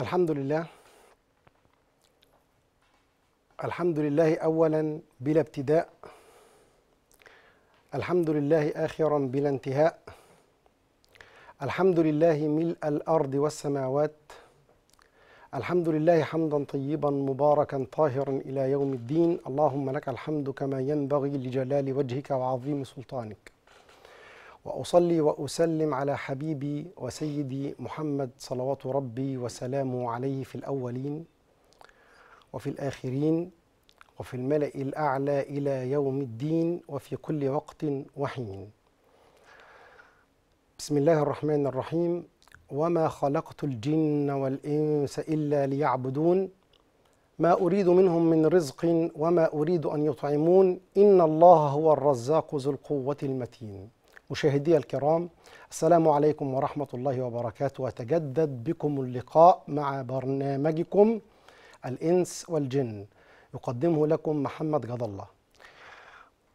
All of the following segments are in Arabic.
الحمد لله الحمد لله اولا بلا ابتداء الحمد لله اخرا بلا انتهاء الحمد لله ملء الارض والسماوات الحمد لله حمدا طيبا مباركا طاهرا الى يوم الدين اللهم لك الحمد كما ينبغي لجلال وجهك وعظيم سلطانك واصلي واسلم على حبيبي وسيدي محمد صلوات ربي وسلامه عليه في الاولين وفي الاخرين وفي الملا الاعلى الى يوم الدين وفي كل وقت وحين بسم الله الرحمن الرحيم وما خلقت الجن والانس الا ليعبدون ما أريد منهم من رزق وما أريد أن يطعمون إن الله هو الرزاق ذو القوة المتين مشاهدي الكرام السلام عليكم ورحمة الله وبركاته وتجدد بكم اللقاء مع برنامجكم الإنس والجن يقدمه لكم محمد جد الله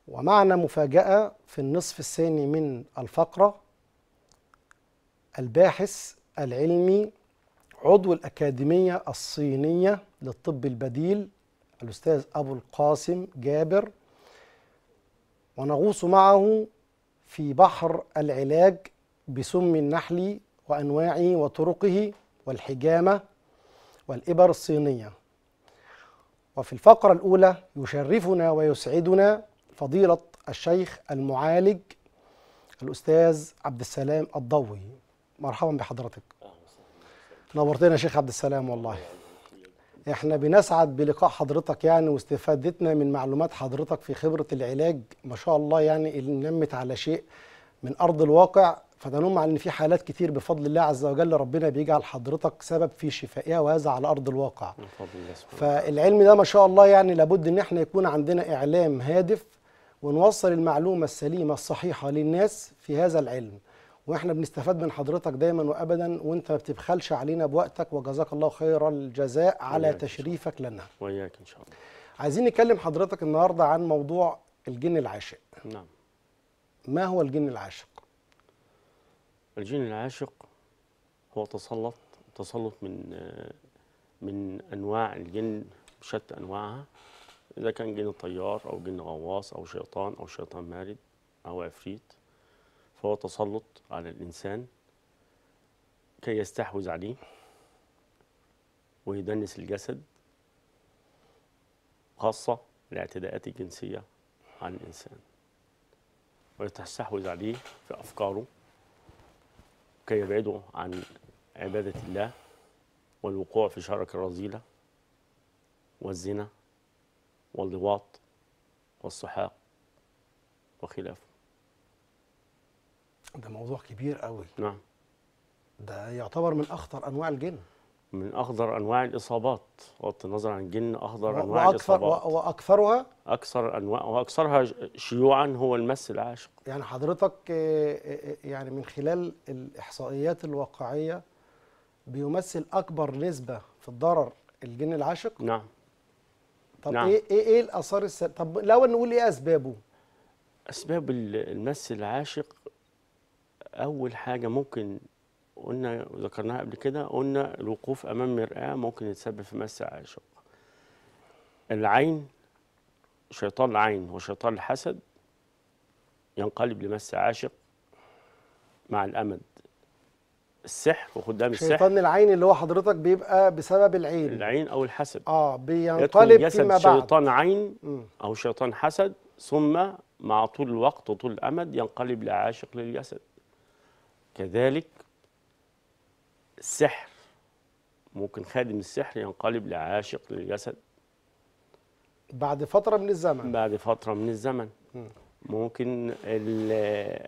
ومعنا مفاجأة في النصف الثاني من الفقرة الباحث العلمي عضو الأكاديمية الصينية للطب البديل الأستاذ أبو القاسم جابر ونغوص معه في بحر العلاج بسم النحل وأنواعه وطرقه والحجامة والإبر الصينية وفي الفقرة الأولى يشرفنا ويسعدنا فضيلة الشيخ المعالج الأستاذ عبد السلام الضوي مرحبا بحضرتك نورتنا شيخ عبد السلام والله احنا بنسعد بلقاء حضرتك يعني واستفادتنا من معلومات حضرتك في خبرة العلاج ما شاء الله يعني اللي نمت على شيء من أرض الواقع فده على إن في حالات كتير بفضل الله عز وجل ربنا بيجعل حضرتك سبب في شفائها وهذا على أرض الواقع فالعلم ده ما شاء الله يعني لابد إن احنا يكون عندنا إعلام هادف ونوصل المعلومة السليمة الصحيحة للناس في هذا العلم واحنا بنستفاد من حضرتك دايما وابدا وانت ما بتبخلش علينا بوقتك وجزاك الله خير الجزاء على تشريفك لنا وياك ان شاء الله عايزين نكلم حضرتك النهارده عن موضوع الجن العاشق نعم ما هو الجن العاشق الجن العاشق هو تسلط تسلط من من انواع الجن بشتى انواعها اذا كان جن طيار او جن غواص او شيطان او شيطان مارد او عفريت فهو تسلط على الإنسان كي يستحوذ عليه ويدنس الجسد خاصة الاعتداءات الجنسية عن الإنسان ويستحوذ عليه في أفكاره كي يبعده عن عبادة الله والوقوع في شرك الرذيلة والزنا واللواط والسحاق وخلافه ده موضوع كبير قوي نعم ده يعتبر من اخطر انواع الجن من اخطر انواع الاصابات بغض النظر عن الجن اخطر انواع وأكثر الاصابات واكثرها اكثر انواع واكثرها شيوعا هو المس العاشق يعني حضرتك آه، آه، آه، يعني من خلال الاحصائيات الواقعيه بيمثل اكبر نسبه في الضرر الجن العاشق نعم طب نعم. ايه ايه, إيه الاثار السل... طب لو نقول ايه اسبابه اسباب المس العاشق اول حاجه ممكن قلنا ذكرناها قبل كده قلنا الوقوف امام مرآة ممكن يتسبب في مس عاشق العين شيطان العين وشيطان الحسد ينقلب لمس عاشق مع الامد السحر وخدام السحر شيطان العين اللي هو حضرتك بيبقى بسبب العين العين او الحسد اه بينقلب فيما بعد شيطان عين او شيطان حسد ثم مع طول الوقت وطول الامد ينقلب لعاشق للجسد كذلك السحر ممكن خادم السحر ينقلب لعاشق للجسد بعد فترة من الزمن بعد فترة من الزمن ممكن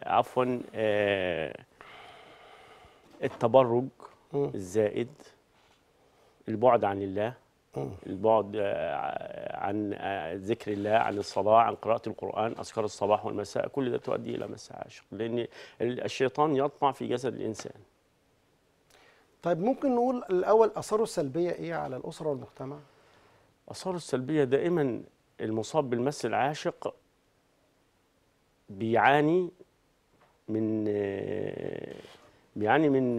عفوا آه، التبرج الزائد البعد عن الله البعد آه، عن آه، ذكر الله عن الصلاة عن قراءة القرآن أذكار الصباح والمساء كل ده تؤدي إلى مساء عاشق لأن الشيطان يطمع في جسد الإنسان طيب ممكن نقول الأول أثاره السلبية إيه على الأسرة والمجتمع؟ أثاره السلبية دائما المصاب بالمس العاشق بيعاني من آه، بيعاني من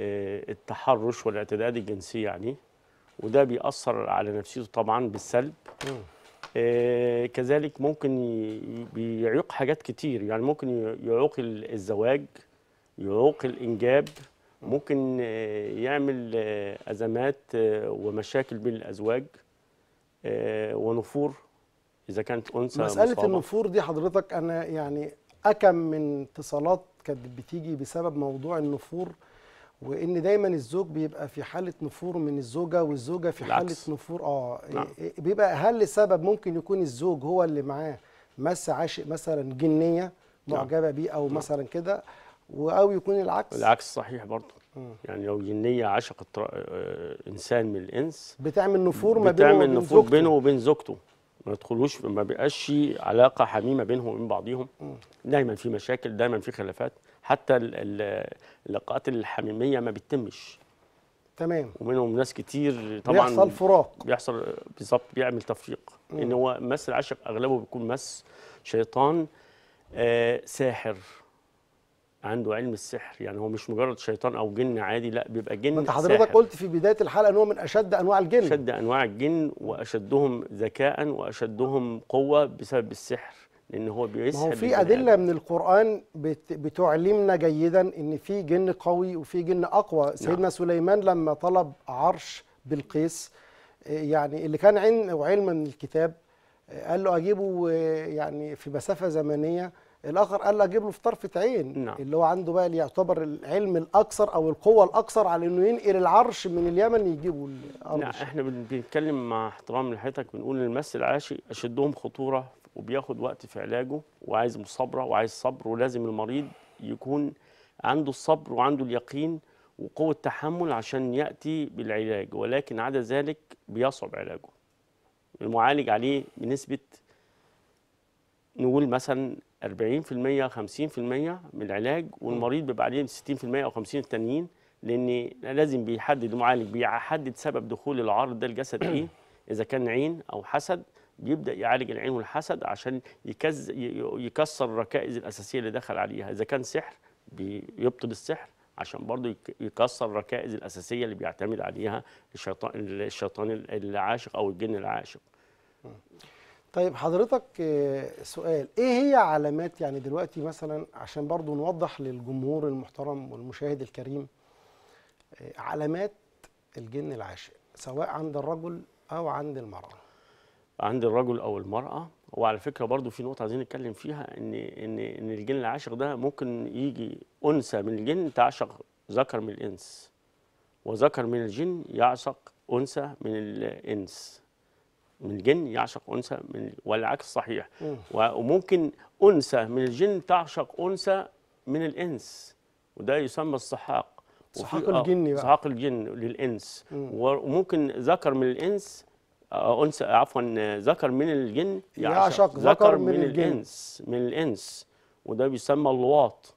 التحرش والاعتداد الجنسي يعني وده بيأثر على نفسيته طبعا بالسلب آه كذلك ممكن بيعوق حاجات كتير يعني ممكن يعوق الزواج يعوق الإنجاب ممكن آه، يعمل آه، أزمات آه، ومشاكل بين الأزواج ونفور إذا كانت أنثى مسألة مصابة. النفور دي حضرتك أنا يعني أكم من اتصالات كانت بتيجي بسبب موضوع النفور وان دايما الزوج بيبقى في حاله نفور من الزوجه والزوجه في العكس. حاله نفور اه إيه، نعم. إيه، بيبقى هل لسبب ممكن يكون الزوج هو اللي معاه مس عاشق مثلا جنيه نعم. معجبه نعم. بيه او نعم. مثلا كده او يكون العكس العكس صحيح برضه يعني لو جنيه عشقت آه، انسان من الانس بتعمل نفور ما بينه بتعمل نفور بينه وبين زوجته ما يدخلوش ما بيبقاش علاقه حميمه بينهم وبين بعضيهم دايما في مشاكل دايما في خلافات حتى اللقاءات الحميميه ما بتتمش تمام ومنهم ناس كتير طبعا بيحصل فراق بيحصل بالظبط بيعمل تفريق مم. ان هو مس العشق اغلبه بيكون مس شيطان آه ساحر عنده علم السحر يعني هو مش مجرد شيطان او جن عادي لا بيبقى جن انت حضرتك قلت في بدايه الحلقه ان هو من اشد انواع الجن اشد انواع الجن واشدهم ذكاء واشدهم قوه بسبب السحر لان هو بيسحب هو في ادله من القران بت... بتعلمنا جيدا ان في جن قوي وفي جن اقوى نعم. سيدنا نعم. سليمان لما طلب عرش بلقيس يعني اللي كان علم وعلم من الكتاب قال له اجيبه يعني في مسافه زمنيه الاخر قال له اجيب له في طرفه عين نعم. اللي هو عنده بقى اللي يعتبر العلم الاكثر او القوه الاكثر على انه ينقل العرش من اليمن يجيبه الارض نعم احنا بنتكلم مع احترام لحضرتك بنقول المس العاشي اشدهم خطوره وبياخد وقت في علاجه وعايز مصابره وعايز صبر ولازم المريض يكون عنده الصبر وعنده اليقين وقوة تحمل عشان يأتي بالعلاج ولكن عدا ذلك بيصعب علاجه المعالج عليه بنسبة نقول مثلا 40% 50% من العلاج والمريض بيبقى عليه 60% أو 50% التانيين لأن لازم بيحدد المعالج بيحدد سبب دخول العرض ده الجسد إيه إذا كان عين أو حسد بيبدا يعالج العين والحسد عشان يكز يكسر الركائز الاساسيه اللي دخل عليها اذا كان سحر بيبطل السحر عشان برضه يكسر الركائز الاساسيه اللي بيعتمد عليها الشيطان الشيطان العاشق او الجن العاشق طيب حضرتك آه، سؤال ايه هي علامات يعني دلوقتي مثلا عشان برضو نوضح للجمهور المحترم والمشاهد الكريم آه، علامات الجن العاشق سواء عند الرجل او عند المرأة عند الرجل او المراه وعلى فكره برضو في نقطه عايزين نتكلم فيها ان ان ان الجن العاشق ده ممكن يجي انثى من الجن تعشق ذكر من الانس وذكر من الجن يعشق انثى من الانس من الجن يعشق انثى من والعكس صحيح وممكن انثى من الجن تعشق انثى من الانس وده يسمى السحاق صحاق الجن آه، بقى صحاق الجن للانس مم. وممكن ذكر من الانس آه، انثى عفوا ذكر من الجن يعشق يعني ذكر من, من الانس من الانس وده بيسمى اللواط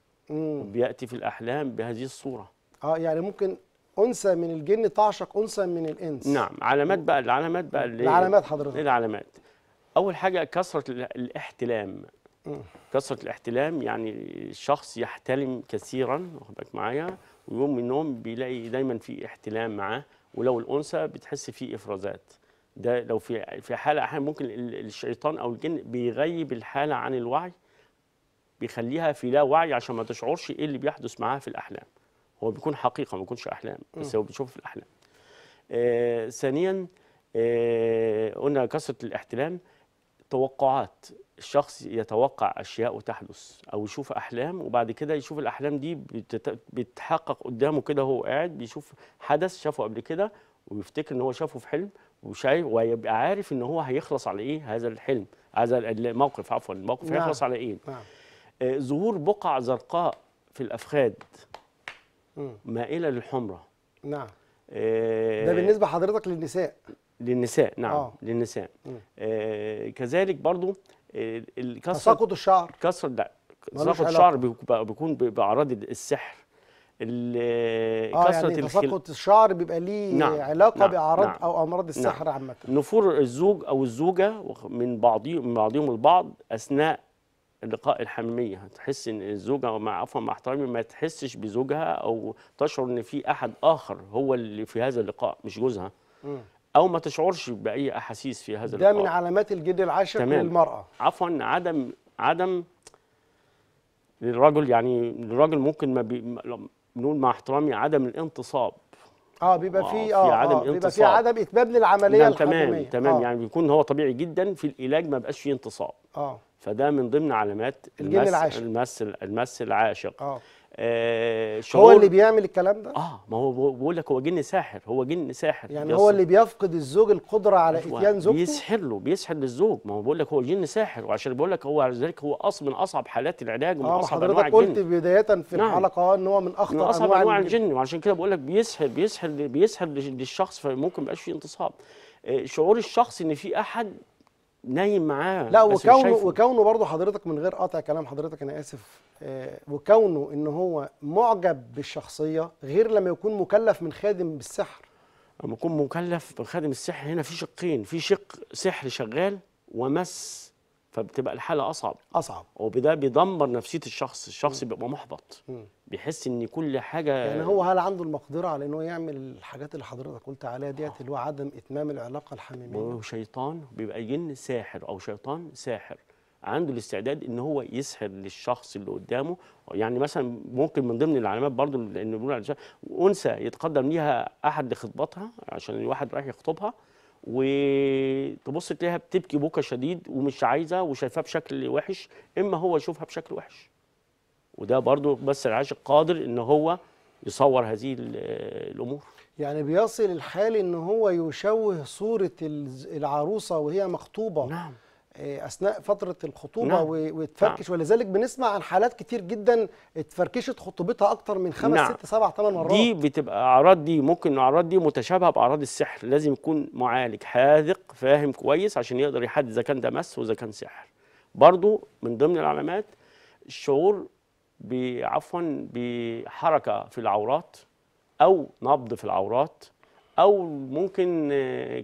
بياتي في الاحلام بهذه الصوره اه يعني ممكن انثى من الجن تعشق انثى من الانس نعم علامات بقى العلامات بقى اللي العلامات حضرتك إيه العلامات اول حاجه كثره الاحتلام كثره الاحتلام يعني الشخص يحتلم كثيرا واخد بالك معايا ويوم من النوم بيلاقي دايما في احتلام معاه ولو الانثى بتحس في افرازات ده لو في في حاله احيانا ممكن الشيطان او الجن بيغيب الحاله عن الوعي بيخليها في لا وعي عشان ما تشعرش ايه اللي بيحدث معاها في الاحلام هو بيكون حقيقه ما بيكونش احلام بس هو بيشوف في الاحلام آه ثانيا آه قلنا كثره الاحتلام توقعات الشخص يتوقع اشياء وتحدث او يشوف احلام وبعد كده يشوف الاحلام دي بتتحقق قدامه كده هو قاعد بيشوف حدث شافه قبل كده ويفتكر ان هو شافه في حلم وشايف ويبقى عارف ان هو هيخلص على ايه هذا الحلم هذا الموقف عفوا الموقف نعم. هيخلص على ايه نعم. آه ظهور بقع زرقاء في الافخاد م. مائله للحمره نعم آه ده بالنسبه حضرتك للنساء للنساء نعم آه. للنساء آه كذلك برضو آه تساقط الشعر كسر لا تساقط الشعر بيكون باعراض السحر اه يعني تساقط الشعر بيبقى ليه نعم علاقه نعم باعراض نعم او امراض نعم. السحر نعم عامه نفور الزوج او الزوجه من بعضهم من بعضهم البعض اثناء اللقاء الحميميه هتحس ان الزوجه مع عفوا مع احترامي ما تحسش بزوجها او تشعر ان في احد اخر هو اللي في هذا اللقاء مش جوزها م. او ما تشعرش باي احاسيس في هذا اللقاء ده من علامات الجد العاشق للمراه عفوا عدم عدم للرجل يعني الرجل ممكن ما بي بنقول مع احترامي عدم الانتصاب اه بيبقى آه، في اه, آه، عدم آه بيبقى في عدم اتمام للعمليه نعم، تمام تمام آه. يعني بيكون هو طبيعي جدا في العلاج ما بقاش فيه انتصاب اه فده من ضمن علامات المس العاشق المس المس العاشق آه. شعور آه، هو اللي بيعمل الكلام ده؟ اه ما هو بقول لك هو جن ساحر هو جن ساحر يعني هو اللي بيفقد الزوج القدره على أيوة، اتيان زوجته بيسحر له بيسحر للزوج ما هو بقول لك هو جن ساحر وعشان بقول لك هو ذلك هو أص من اصعب حالات العلاج ومن آه اصعب انواع الجن قلت بدايه في نعم. الحلقه آه، ان هو من اخطر من أصعب انواع, الجن. الجن وعشان كده بقول لك بيسحر بيسحر بيسحر للشخص فممكن ما يبقاش فيه انتصاب آه، شعور الشخص ان في احد نايم معاه لا وكونه وكونه برضه حضرتك من غير قطع كلام حضرتك انا اسف آه وكونه ان هو معجب بالشخصيه غير لما يكون مكلف من خادم بالسحر لما يكون مكلف من خادم السحر هنا في شقين في شق سحر شغال ومس فبتبقى الحاله اصعب اصعب وده بيدمر نفسيه الشخص الشخص م. بيبقى محبط م. بيحس ان كل حاجه يعني هو هل عنده المقدره على انه يعمل الحاجات اللي حضرتك قلت عليها ديت آه. اللي هو عدم اتمام العلاقه الحميميه هو شيطان بيبقى جن ساحر او شيطان ساحر عنده الاستعداد ان هو يسحر للشخص اللي قدامه يعني مثلا ممكن من ضمن العلامات برضو لان انثى يتقدم ليها احد لخطبتها عشان الواحد رايح يخطبها وتبص تلاقيها بتبكي بكى شديد ومش عايزه وشايفاه بشكل وحش اما هو يشوفها بشكل وحش وده برضو بس العاشق قادر ان هو يصور هذه الامور يعني بيصل الحال ان هو يشوه صوره العروسه وهي مخطوبه نعم آه، اثناء فتره الخطوبه نعم. نعم. وتفركش نعم. ولذلك بنسمع عن حالات كتير جدا اتفركشت خطوبتها اكتر من خمس نعم. ست سبع ثمان مرات دي بتبقى اعراض دي ممكن الاعراض دي متشابهه باعراض السحر لازم يكون معالج حاذق فاهم كويس عشان يقدر يحدد اذا كان ده مس واذا كان سحر برضو من ضمن العلامات الشعور عفوا بحركه في العورات او نبض في العورات او ممكن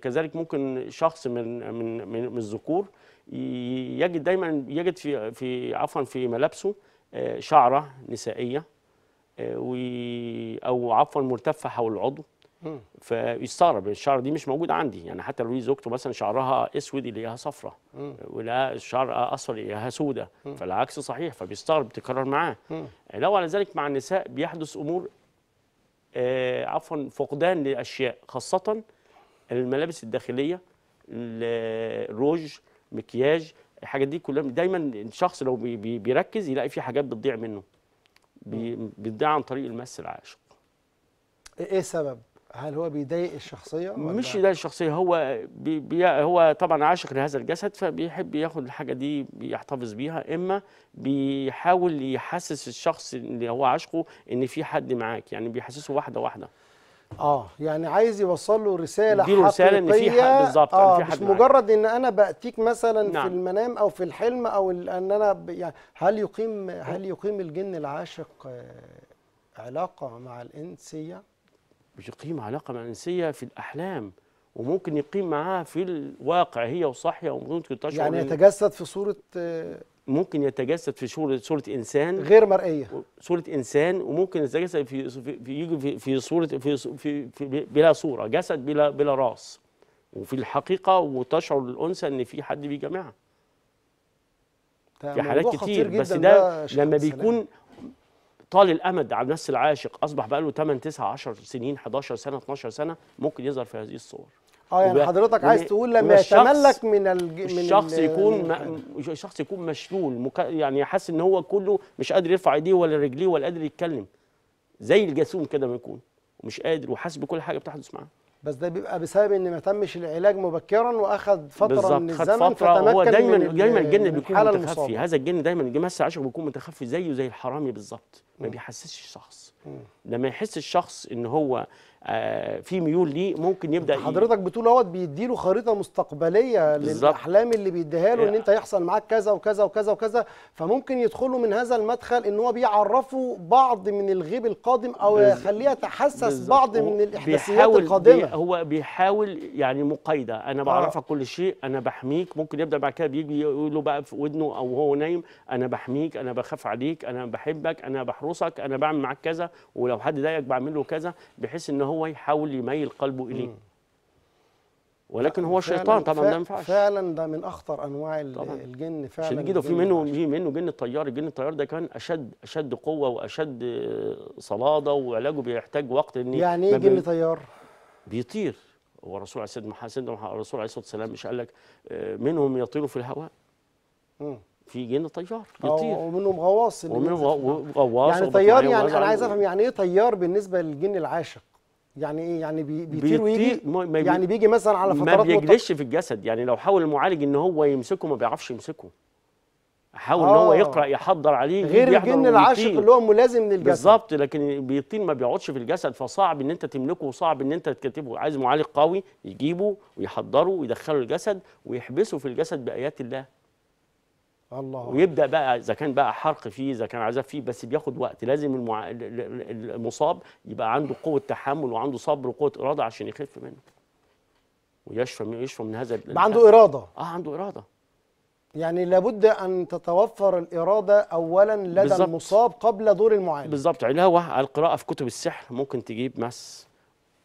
كذلك ممكن شخص من من من الذكور يجد دايما يجد في في عفوا في ملابسه آه، شعره نسائيه آه، او عفوا مرتفه حول العضو فيستغرب الشعر دي مش موجود عندي يعني حتى لو زوجته مثلا شعرها اسود يلاقيها صفراء ولا الشعر اصفر يلاقيها سودة فالعكس صحيح فبيستغرب تكرر معاه لو على ذلك مع النساء بيحدث امور آه عفوا فقدان لاشياء خاصة الملابس الداخلية الروج مكياج الحاجات دي كلها دايما الشخص لو بي بيركز يلاقي في حاجات بتضيع منه بتضيع عن طريق المس العاشق ايه السبب؟ هل هو بيضايق الشخصيه مش يضايق الشخصيه هو بي بي هو طبعا عاشق لهذا الجسد فبيحب ياخد الحاجه دي بيحتفظ بيها اما بيحاول يحسس الشخص اللي هو عاشقه ان في حد معاك يعني بيحسسه واحده واحده اه يعني عايز يوصل له رساله حقيقيه رساله ان في حد بالظبط آه مش معاك. مجرد ان انا باتيك مثلا نعم. في المنام او في الحلم او ان انا يعني هل يقيم هل يقيم الجن العاشق آه، علاقه مع الانسيه مش يقيم علاقة مع أنسية في الأحلام وممكن يقيم معاها في الواقع هي وصاحية وممكن تشعر يعني يتجسد في صورة ممكن يتجسد في صورة صورة إنسان غير مرئية صورة إنسان وممكن يتجسد في في يجي في, في صورة في, في, في بلا صورة جسد بلا بلا راس وفي الحقيقة وتشعر الأنثى إن في حد بيجامعها في حالات كتير بس ده لما بيكون طال الامد على نفس العاشق اصبح بقى له 8 9 10 سنين 11 سنه 12 سنه ممكن يظهر في هذه الصور اه يعني حضرتك عايز تقول لما يتملك من الج... من الشخص يكون م... شخص يكون مشلول مك... يعني حاسس ان هو كله مش قادر يرفع ايديه ولا رجليه ولا قادر يتكلم زي الجاسوم كده ما يكون ومش قادر وحاسس بكل حاجه بتحدث معاه بس ده بيبقى بسبب ان ما تمش العلاج مبكرا واخذ فتره بالزبط. من الزمن خد فترة فتمكن هو دايما من دايما الجن بيكون متخفي هذا الجن دايما الجن عشر بيكون متخفي زيه زي الحرامي بالظبط ما بيحسسش الشخص لما يحس الشخص ان هو آه، في ميول ليه ممكن يبدا حضرتك بتقول اهوت بيديله خريطه مستقبليه للاحلام اللي بيديها له ان آه. انت هيحصل معاك كذا وكذا وكذا وكذا فممكن يدخله من هذا المدخل ان هو بيعرفه بعض من الغيب القادم او يخليه يتحسس بعض من الاحداثيات القادمه بي هو بيحاول يعني مقايده انا آه. بعرفك آه. كل شيء انا بحميك ممكن يبدا بعد كده بيجي يقول له بقى في ودنه او هو نايم انا بحميك انا بخاف عليك انا بحبك انا بحرسك انا بعمل معاك كذا ولو حد ضايقك بعمل له كذا بحيث ان هو هو يحاول يميل قلبه إليه ولكن هو شيطان طبعا ده ما ينفعش فعلا ده من اخطر انواع الجن فعلا عشان كده في منه في منه جن الطيار الجن الطيار ده كان اشد اشد قوه واشد صلاده وعلاجه بيحتاج وقت ان يعني ايه جن طيار بيطير هو الرسول عليه الصلاه والسلام الرسول عليه الصلاه والسلام مش قال لك آه، منهم يطير في الهواء امم في جن طيار بيطير ومنهم غواص ومنهم غواص يعني طيار يعني انا عايز افهم يعني ايه طيار بالنسبه للجن العاشق يعني ايه يعني بيطير ويجي ما بي يعني بيجي مثلا على فترات ما بيجلش في الجسد يعني لو حاول المعالج ان هو يمسكه ما بيعرفش يمسكه حاول آه. ان هو آه. يقرا يحضر عليه غير الجن العاشق اللي هو ملازم للجسد بالظبط لكن بيطين ما بيقعدش في الجسد فصعب ان انت تملكه وصعب ان انت تكتبه عايز معالج قوي يجيبه ويحضره ويدخله الجسد ويحبسه في الجسد بايات الله الله ويبدا بقى اذا كان بقى حرق فيه اذا كان عذاب فيه بس بياخد وقت لازم المع... المصاب يبقى عنده قوه تحمل وعنده صبر وقوه اراده عشان يخف منه ويشفى من يشفى من هذا يبقى عنده اراده اه عنده اراده يعني لابد ان تتوفر الاراده اولا لدى بالزبط. المصاب قبل دور المعالج بالظبط علاوه على القراءه في كتب السحر ممكن تجيب مس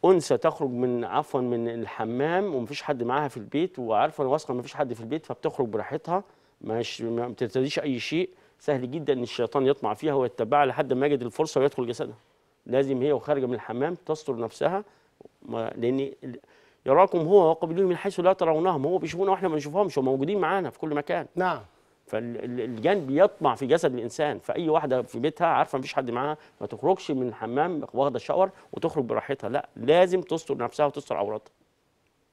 انثى تخرج من عفوا من الحمام ومفيش حد معاها في البيت وعارفه واثقه مفيش حد في البيت فبتخرج براحتها مش ما بترتديش اي شيء سهل جدا ان الشيطان يطمع فيها ويتبعها لحد ما يجد الفرصه ويدخل جسدها لازم هي وخارجه من الحمام تستر نفسها لان يراكم هو وقبلوه من حيث لا ترونهم هو بيشوفونا واحنا ما بنشوفهمش وموجودين معانا في كل مكان نعم فالجان بيطمع في جسد الانسان فاي واحده في بيتها عارفه مفيش حد معاها ما تخرجش من الحمام واخده شاور وتخرج براحتها لا لازم تستر نفسها وتستر عورتها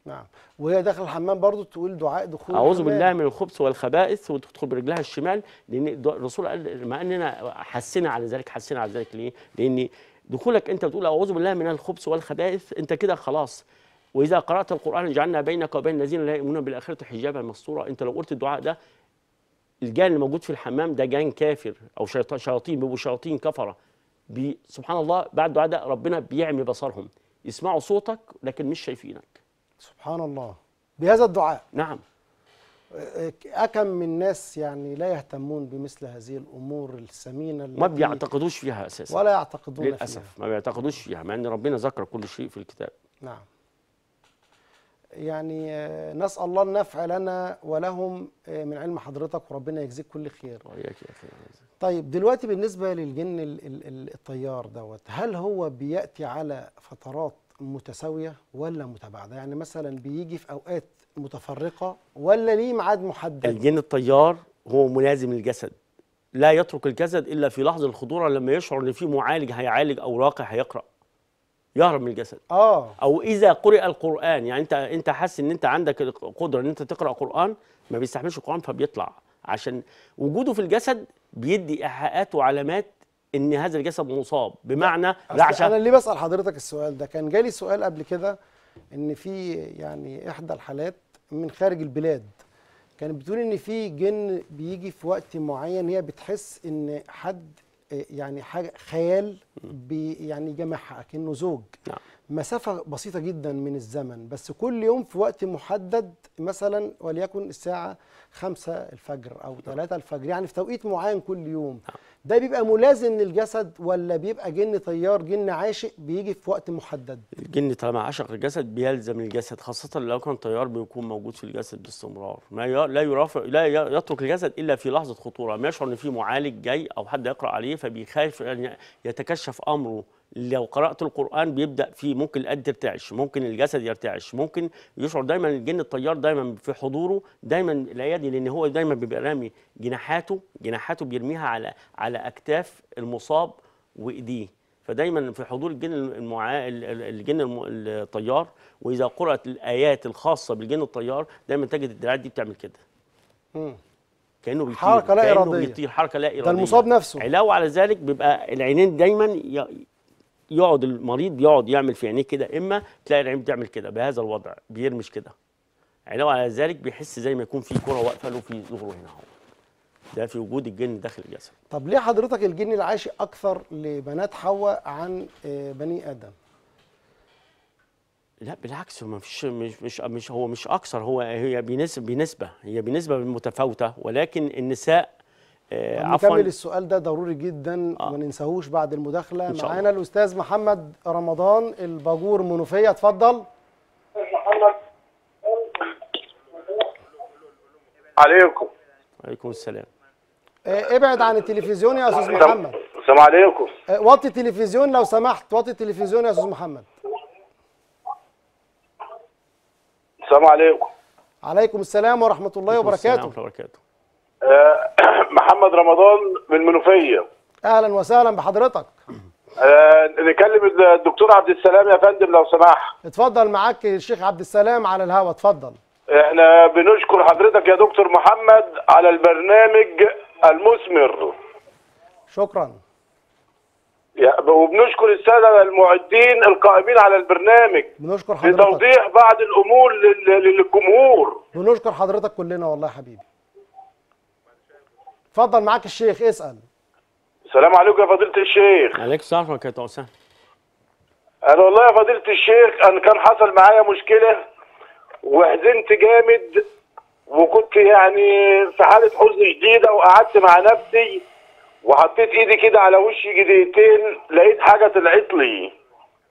نعم وهي داخل الحمام برضه تقول دعاء دخول اعوذ بالله من الخبث والخبائث وتدخل برجلها الشمال لان الرسول قال مع اننا حسينا على ذلك حسينا على ذلك ليه؟ لان دخولك انت بتقول اعوذ بالله من الخبث والخبائث انت كده خلاص واذا قرات القران جعلنا بينك وبين الذين لا يؤمنون بالاخره حجابا مستورا انت لو قلت الدعاء ده الجان اللي موجود في الحمام ده جان كافر او شياطين بيبقوا شياطين كفره بي سبحان الله بعد الدعاء ده ربنا بيعمي بصرهم يسمعوا صوتك لكن مش شايفينك سبحان الله بهذا الدعاء نعم أكم من ناس يعني لا يهتمون بمثل هذه الأمور الثمينة ما بيعتقدوش فيها أساسا ولا يعتقدون للأسف فيها. ما بيعتقدوش فيها مع أن ربنا ذكر كل شيء في الكتاب نعم يعني آه، نسأل الله النفع لنا ولهم آه، من علم حضرتك وربنا يجزيك كل خير وإياك يا أخي طيب دلوقتي بالنسبة للجن الطيار دوت هل هو بيأتي على فترات متساويه ولا متباعده يعني مثلا بيجي في اوقات متفرقه ولا ليه ميعاد محدد الجن الطيار هو ملازم للجسد لا يترك الجسد الا في لحظه الخضوع لما يشعر ان في معالج هيعالج او راقي هيقرا يهرب من الجسد اه او اذا قرئ القران يعني انت انت حاسس ان انت عندك القدره ان انت تقرا قران ما بيستحملش القران فبيطلع عشان وجوده في الجسد بيدي ايحاءات وعلامات ان هذا الجسد مصاب بمعنى رعشه انا ليه بسال حضرتك السؤال ده كان جالي سؤال قبل كده ان في يعني احدى الحالات من خارج البلاد كانت بتقول ان في جن بيجي في وقت معين هي بتحس ان حد آه، يعني حاجه خيال بي يعني جامعها كانه زوج نعم. مسافه بسيطه جدا من الزمن بس كل يوم في وقت محدد مثلا وليكن الساعه 5 الفجر او 3 نعم. الفجر يعني في توقيت معين كل يوم نعم. ده بيبقى ملازم للجسد ولا بيبقى جن طيار جن عاشق بيجي في وقت محدد الجن طالما عاشق الجسد بيلزم الجسد خاصه لو كان طيار بيكون موجود في الجسد باستمرار ما لا يرافق لا يترك الجسد الا في لحظه خطوره ما يشعر ان في معالج جاي او حد يقرا عليه فبيخاف ان يتكشف امره لو قرأت القرآن بيبدأ فيه ممكن الاد يرتعش ممكن الجسد يرتعش ممكن يشعر دايما الجن الطيار دايما في حضوره دايما الأيادي لأن هو دايما بيبقى رامي جناحاته جناحاته بيرميها على على على اكتاف المصاب وايديه فدايما في حضور الجن المعا... الجن الطيار واذا قرات الايات الخاصه بالجن الطيار دايما تجد الدراعات دي بتعمل كده كانه بيطير حركه لا اراديه كانه بيطير حركه لا اراديه ده المصاب نفسه علاوه على ذلك بيبقى العينين دايما يقعد المريض يقعد يعمل في عينيه كده اما تلاقي العين بتعمل كده بهذا الوضع بيرمش كده علاوه على ذلك بيحس زي ما يكون في كره واقفه له في ظهره هنا هو ده في وجود الجن داخل الجسد طب ليه حضرتك الجن العاشق اكثر لبنات حواء عن آه، بني ادم لا بالعكس هو مش, مش مش هو مش اكثر هو هي بنسبه بنسبه هي بنسبه متفاوته ولكن النساء آه عفوا السؤال ده ضروري جدا آه. ما ننساهوش بعد المداخله معانا الاستاذ محمد رمضان الباجور منوفيه اتفضل عليكم وعليكم السلام إيه، ابعد عن التلفزيون يا استاذ محمد السلام عليكم إيه، وطي التلفزيون لو سمحت وطي التلفزيون يا استاذ محمد السلام عليكم عليكم السلام ورحمه الله وبركاته السلام ورحمه الله وبركاته آه، محمد رمضان من منوفيه اهلا وسهلا بحضرتك أه نكلم الدكتور عبد السلام يا فندم لو سمحت اتفضل معاك الشيخ عبد السلام على الهوا اتفضل احنا بنشكر حضرتك يا دكتور محمد على البرنامج المثمر شكرا وبنشكر الساده المعدين القائمين على البرنامج بنشكر حضرتك لتوضيح بعض الامور للجمهور بنشكر حضرتك كلنا والله يا حبيبي اتفضل معاك الشيخ اسال السلام عليكم يا فضيله الشيخ عليك السلام ورحمه الله انا والله يا فضيله الشيخ انا كان حصل معايا مشكله وحزنت جامد وكنت يعني في حاله حزن شديده وقعدت مع نفسي وحطيت ايدي كده على وشي دقيقتين لقيت حاجه طلعت لي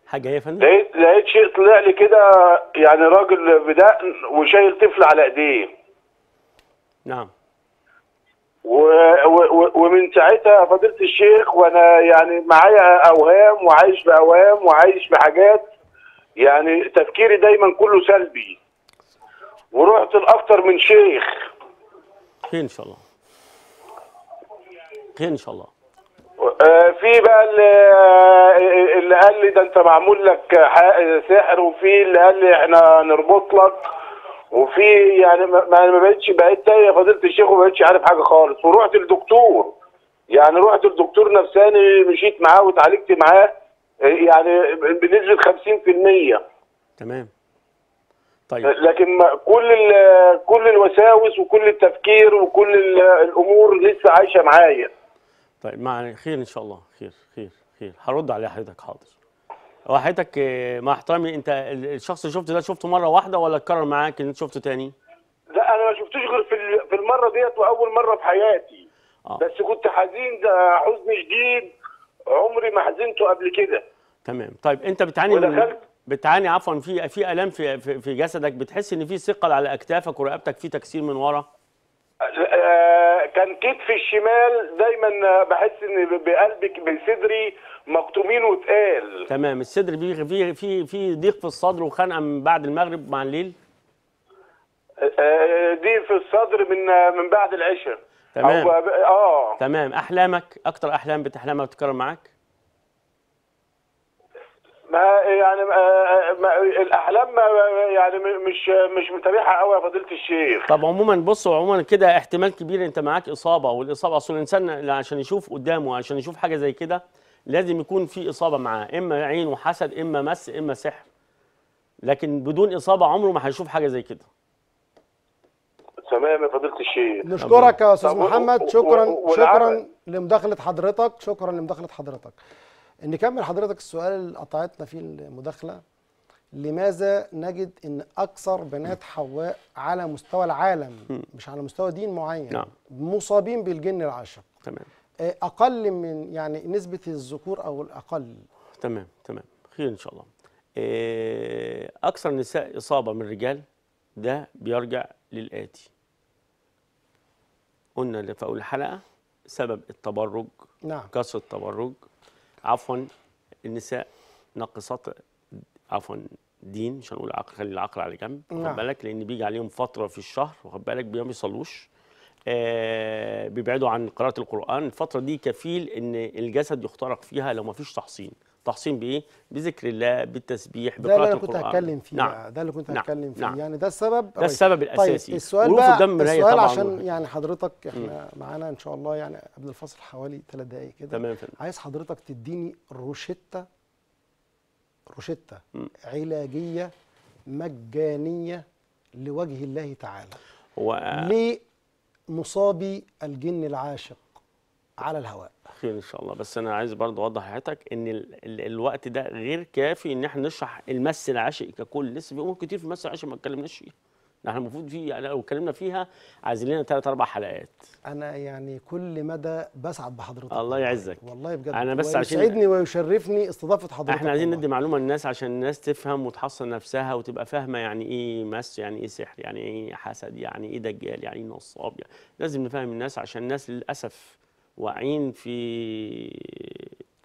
حاجه ايه يا فندم؟ لقيت لقيت شيء طلع لي كده يعني راجل بدقن وشايل طفل على ايديه نعم و... و... ومن ساعتها فضيله الشيخ وانا يعني معايا اوهام وعايش باوهام وعايش بحاجات يعني تفكيري دايما كله سلبي ورحت لاكثر من شيخ خير ان شاء الله خير ان شاء الله آه، في بقى آه، اللي, قال لي ده انت معمول لك سحر وفي اللي قال لي احنا نربط لك وفي يعني ما بقتش بقيت تايه فضيله الشيخ وما بقتش عارف حاجه خالص ورحت لدكتور يعني رحت لدكتور نفساني مشيت معاه وتعالجت معاه آه، يعني بنسبه 50% تمام طيب لكن كل كل الوساوس وكل التفكير وكل الامور لسه عايشه معايا طيب مع خير ان شاء الله خير خير خير هرد على حضرتك حاضر هو حضرتك آه، مع احترامي انت الشخص اللي شفته ده شفته مره واحده ولا اتكرر معاك ان انت شفته تاني؟ لا انا ما شفتوش غير في في المره ديت واول مره في حياتي آه. بس كنت حزين ده حزن شديد عمري ما حزنته قبل كده تمام طيب انت بتعاني من بتعاني عفوا في في الام في في جسدك بتحس ان في ثقل على اكتافك ورقبتك في تكسير من ورا آه، كان كتفي الشمال دايما بحس ان بقلبك بصدري مكتومين وتقال تمام الصدر في في في ضيق في الصدر وخنقه من بعد المغرب مع الليل دي آه، في الصدر من من بعد العشاء تمام اه تمام احلامك اكتر احلام بتحلمها بتتكرر معاك ما يعني ما الاحلام ما يعني مش مش متابعها قوي يا فضيله الشيخ طب عموما بص عموما كده احتمال كبير انت معاك اصابه والاصابه اصل الانسان عشان يشوف قدامه عشان يشوف حاجه زي كده لازم يكون في اصابه معاه اما عين وحسد اما مس اما سحر لكن بدون اصابه عمره ما هيشوف حاجه زي كده تمام يا فضيله الشيخ نشكرك يا استاذ محمد شكرا شكرا لمداخله حضرتك شكرا لمداخله حضرتك نكمل حضرتك السؤال اللي قطعتنا فيه المداخله لماذا نجد ان اكثر بنات حواء على مستوى العالم مش على مستوى دين معين نعم. مصابين بالجن العاشق تمام آه، اقل من يعني نسبه الذكور او الاقل تمام تمام خير ان شاء الله آه، اكثر النساء اصابه من الرجال ده بيرجع للاتي قلنا في اول الحلقه سبب التبرج نعم كثره التبرج عفوا النساء ناقصات عفوا دين مش هنقول عقل خلي العقل على جنب نعم. بالك لان بيجي عليهم فتره في الشهر واخد بالك ما بيصلوش آه بيبعدوا عن قراءه القران الفتره دي كفيل ان الجسد يخترق فيها لو ما فيش تحصين تحصين بايه؟ بذكر الله بالتسبيح بقراءه القران نعم. ده اللي كنت هتكلم فيه نعم. ده اللي كنت هتكلم فيه نعم. يعني ده السبب ده طيب، السبب الاساسي طيب السؤال بقى الدم السؤال طبعاً عشان وحي. يعني حضرتك احنا معانا ان شاء الله يعني قبل الفصل حوالي ثلاث دقائق كده تمام فهم. عايز حضرتك تديني روشته روشته م. علاجيه مجانيه لوجه الله تعالى هو لمصابي الجن العاشق على الهواء خير ان شاء الله بس انا عايز برضه اوضح لحضرتك ان ال ال الوقت ده غير كافي ان احنا نشرح المس العاشق ككل لسه في امور كتير في المس العاشق ما اتكلمناش فيها احنا المفروض في يعني لو اتكلمنا فيها عايزين لنا ثلاث اربع حلقات انا يعني كل مدى بسعد بحضرتك الله يعزك والله بجد انا بس عشان يسعدني ويشرفني استضافه حضرتك احنا عايزين ندي معلومه للناس عشان الناس تفهم وتحصن نفسها وتبقى فاهمه يعني ايه مس يعني ايه سحر يعني ايه حسد يعني ايه دجال يعني ايه نصاب يعني لازم نفهم الناس عشان الناس للاسف واقعين في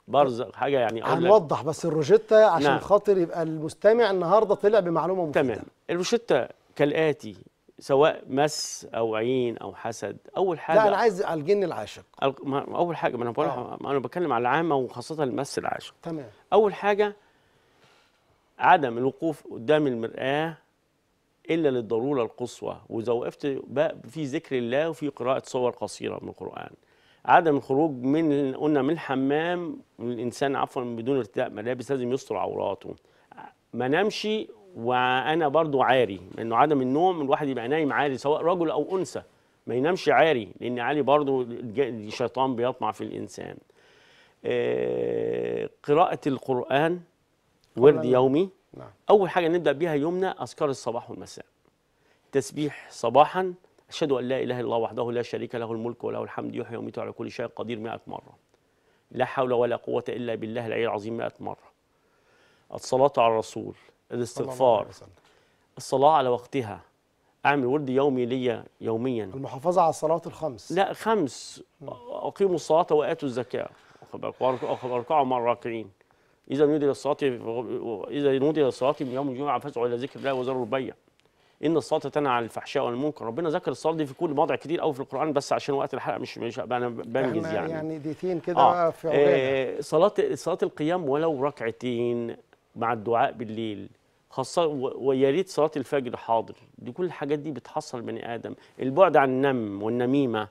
برز أه، حاجه يعني هنوضح بس الروجيتا عشان نعم. خاطر يبقى المستمع النهارده طلع بمعلومه مفيده تمام الروجيتا كالاتي سواء مس او عين او حسد اول حاجه لا انا عايز الجن العاشق اول حاجه ما انا بقول آه. انا بتكلم على العامه وخاصه المس العاشق تمام اول حاجه عدم الوقوف قدام المرآة إلا للضرورة القصوى وإذا وقفت في ذكر الله وفي قراءة صور قصيرة من القرآن عدم الخروج من قلنا من الحمام الانسان عفوا بدون ارتداء ملابس لازم يستر عوراته ما نامش وانا برضو عاري لانه عدم النوم الواحد يبقى نايم عاري سواء رجل او انثى ما ينامش عاري لان عالي برضو الشيطان بيطمع في الانسان آه، قراءه القران ورد يومي نعم. اول حاجه نبدا بيها يومنا اذكار الصباح والمساء تسبيح صباحا أشهد أن لا إله إلا الله وحده لا شريك له الملك وله الحمد يحيي ويميت على كل شيء قدير 100 مرة لا حول ولا قوة إلا بالله العلي العظيم 100 مرة الصلاة على الرسول الاستغفار الصلاة على وقتها أعمل ورد يومي ليا يوميا المحافظة على الصلاة الخمس لا خمس أقيموا الصلاة وآتوا الزكاة واركعوا مع الراكعين إذا نودي للصلاة إذا نودي للصلاة من يوم الجمعة فاسعوا إلى ذكر الله وزاروا البيع ان الصلاه تنهى عن الفحشاء والمنكر ربنا ذكر الصلاه دي في كل مواضع كتير قوي في القران بس عشان وقت الحلقه مش مش انا بنجز يعني يعني دقيقتين كده آه. في آه صلاه صلاه القيام ولو ركعتين مع الدعاء بالليل خاصة ويا ريت صلاة الفجر حاضر دي كل الحاجات دي بتحصل بني آدم البعد عن النم والنميمة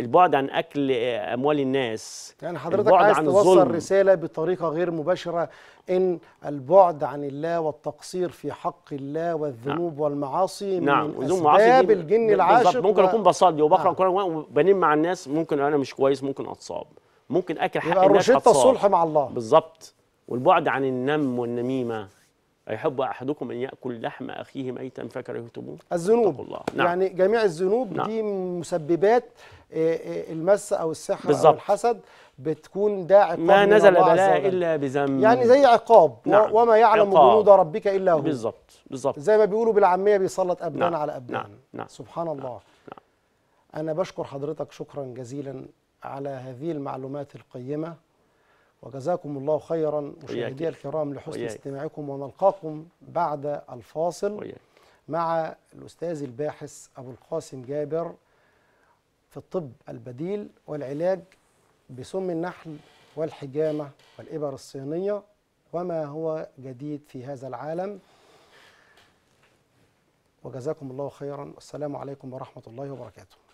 البعد عن اكل آه، اموال الناس يعني حضرتك عايز توصل رساله بطريقه غير مباشره ان البعد عن الله والتقصير في حق الله والذنوب نعم. والمعاصي نعم. من اسباب الجن العاشق ممكن و... اكون بصلي وبقرا نعم. القران مع الناس ممكن انا مش كويس ممكن اتصاب ممكن اكل حق الناس اتصاب الصلح مع الله بالظبط والبعد عن النم والنميمه أيحب أحدكم أن يأكل لحم أخيه ميتا فكرهتموه الذنوب الله. نعم. يعني جميع الذنوب نعم. دي مسببات آه، آه، المس أو السحر بالزبط. أو الحسد بتكون داعي عقاب ما نزل بلاء إلا بذنب يعني زي عقاب نعم. وما يعلم عقاب. جنود ربك إلا هو بالظبط بالظبط زي ما بيقولوا بالعامية بيسلط أبنان نعم. على أبنان نعم. نعم. سبحان الله نعم. نعم. أنا بشكر حضرتك شكرا جزيلا على هذه المعلومات القيمة وجزاكم الله خيرا مشاهدي الكرام لحسن وياك. استماعكم ونلقاكم بعد الفاصل وياك. مع الأستاذ الباحث أبو القاسم جابر في الطب البديل والعلاج بسم النحل والحجامة والإبر الصينية وما هو جديد في هذا العالم وجزاكم الله خيرا والسلام عليكم ورحمة الله وبركاته